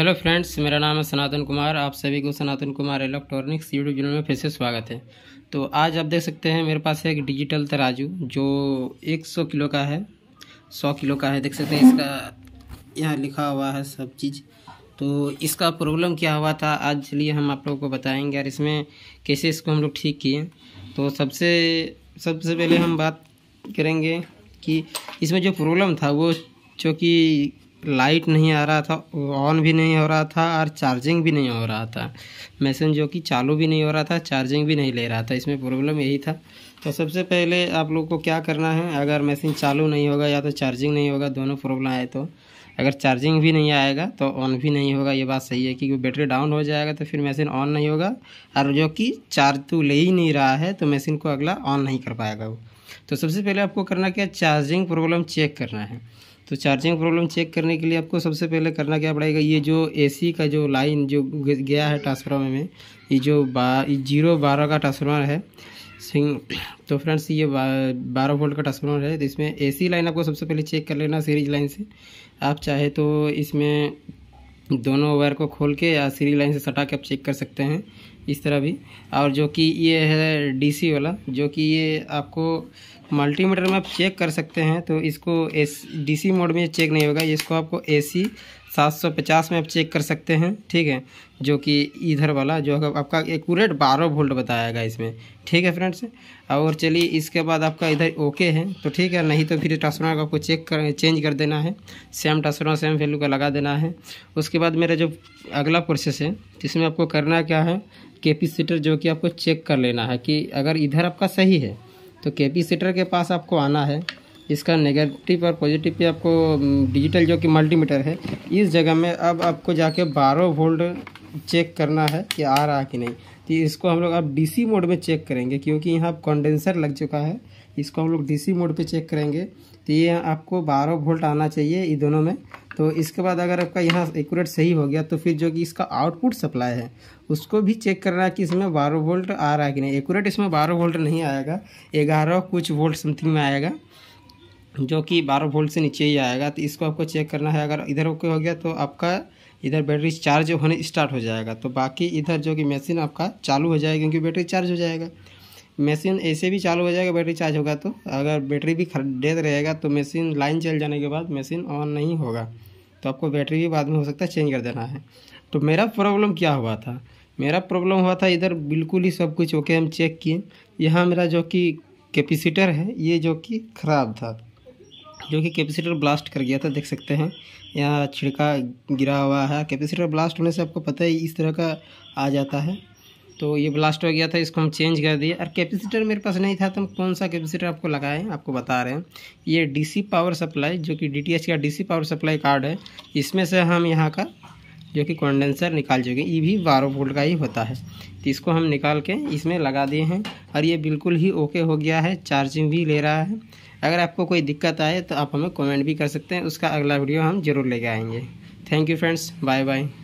hello friends मेरा नाम है सनातन कुमार आप सभी को Sanatan Kumar electronics YouTube channel में फिर से स्वागत है तो आज आप देख सकते हैं मेरे पास है एक डिजिटल तराजू जो 100 किलो का है 100 किलो का है देख सकते हैं इसका यहाँ लिखा हुआ है सब चीज़ तो इसका प्रॉब्लम क्या हुआ था आज चलिए हम आप लोगों को बताएँगे और इसमें कैसे इसको हम लोग ठीक किए तो सबसे सबसे पहले हम बात करेंगे कि इसमें जो प्रॉब्लम था वो चूँकि लाइट नहीं आ रहा था ऑन भी नहीं हो रहा था और चार्जिंग भी नहीं हो रहा था मैसेज जो कि चालू भी नहीं हो रहा था चार्जिंग भी नहीं ले रहा था इसमें प्रॉब्लम यही था तो सबसे पहले आप लोग को क्या करना है अगर मशीन चालू नहीं होगा या तो चार्जिंग नहीं होगा दोनों प्रॉब्लम आए तो अगर चार्जिंग भी नहीं आएगा तो ऑन भी नहीं होगा ये बात सही है क्योंकि बैटरी डाउन हो जाएगा तो फिर मशीन ऑन नहीं होगा और जो कि चार्ज तो ले ही नहीं रहा है तो मशीन को अगला ऑन नहीं कर पाएगा वो तो सबसे पहले आपको करना क्या चार्जिंग प्रॉब्लम चेक करना है तो चार्जिंग प्रॉब्लम चेक करने के लिए आपको सबसे पहले करना क्या पड़ेगा ये जो एसी का जो लाइन जो गया है ट्रांसफार्मर में ये जो बा जीरो बारह का ट्रांसफार्मर है सिंग तो फ्रेंड्स ये बारह वोल्ट का ट्रांसफार्मर है तो इसमें एसी लाइन आपको सबसे पहले चेक कर लेना सीरीज लाइन से आप चाहे तो इसमें दोनों वायर को खोल के या सीरीज लाइन से सटा के आप चेक कर सकते हैं इस तरह भी और जो कि ये है डीसी वाला जो कि ये आपको मल्टीमीटर में आप चेक कर सकते हैं तो इसको एस डीसी मोड में चेक नहीं होगा इसको आपको एसी सात सौ पचास में आप चेक कर सकते हैं ठीक है जो कि इधर वाला जो है आपका एकूरेट बारह वोल्ट बताया गया इसमें ठीक है फ्रेंड्स और चलिए इसके बाद आपका इधर ओके है तो ठीक है नहीं तो फिर ट्रांसफॉर्मर का आपको चेक कर चेंज कर देना है सेम ट्रांसफॉर्मर सेम वैल्यू का लगा देना है उसके बाद मेरा जो अगला प्रोसेस है जिसमें आपको करना क्या है कैपेसिटर जो कि आपको चेक कर लेना है कि अगर इधर आपका सही है तो कैपेसिटर के पास आपको आना है इसका नेगेटिव और पॉजिटिव पे आपको डिजिटल जो कि मल्टीमीटर है इस जगह में अब आपको जाके 12 वोल्ट चेक करना है कि आ रहा है कि नहीं तो इसको हम लोग अब डीसी मोड में चेक करेंगे क्योंकि यहाँ कंडेंसर लग चुका है इसको हम लोग डीसी मोड पे चेक करेंगे तो ये आपको 12 वोल्ट आना चाहिए इन दोनों में तो इसके बाद अगर आपका यहाँ एकूरेट सही हो गया तो फिर जो कि इसका आउटपुट सप्लाई है उसको भी चेक करना है कि इसमें बारह वोल्ट आ रहा है कि नहीं एकट इसमें बारह वोल्ट नहीं आएगा ग्यारह कुछ वोल्ट समथिंग में आएगा जो कि बारह वोल्ट से नीचे ही आएगा तो इसको आपको चेक करना है अगर इधर ओके हो गया तो आपका इधर बैटरी चार्ज होने स्टार्ट हो जाएगा तो बाकी इधर जो कि मशीन आपका चालू हो जाएगा क्योंकि बैटरी चार्ज हो जाएगा मशीन ऐसे भी चालू हो जाएगा बैटरी चार्ज होगा तो अगर बैटरी भी डेड रहेगा तो मशीन लाइन चल जाने के बाद मशीन ऑन नहीं होगा तो आपको बैटरी भी बाद में हो सकता है चेंज कर देना है तो मेरा प्रॉब्लम क्या हुआ था मेरा प्रॉब्लम हुआ था इधर बिल्कुल ही सब कुछ ओके हम चेक किए यहाँ मेरा जो कि कैपेसिटर है ये जो कि ख़राब था जो कि कैपेसिटर ब्लास्ट कर गया था देख सकते हैं यहाँ छिड़का गिरा हुआ है कैपेसिटर ब्लास्ट होने से आपको पता ही इस तरह का आ जाता है तो ये ब्लास्ट हो गया था इसको हम चेंज कर दिए और कैपेसिटर मेरे पास नहीं था तो हम कौन सा कैपेसिटर आपको लगाएं आपको बता रहे हैं ये डीसी पावर सप्लाई जो कि डीटीएच का डीसी पावर सप्लाई कार्ड है इसमें से हम यहाँ का जो कि कंडेंसर निकाल चुके ये भी बारह वोल्ट का ही होता है तो इसको हम निकाल के इसमें लगा दिए हैं और ये बिल्कुल ही ओके हो गया है चार्जिंग भी ले रहा है अगर आपको कोई दिक्कत आए तो आप हमें कमेंट भी कर सकते हैं उसका अगला वीडियो हम ज़रूर लेके आएंगे thank you friends bye bye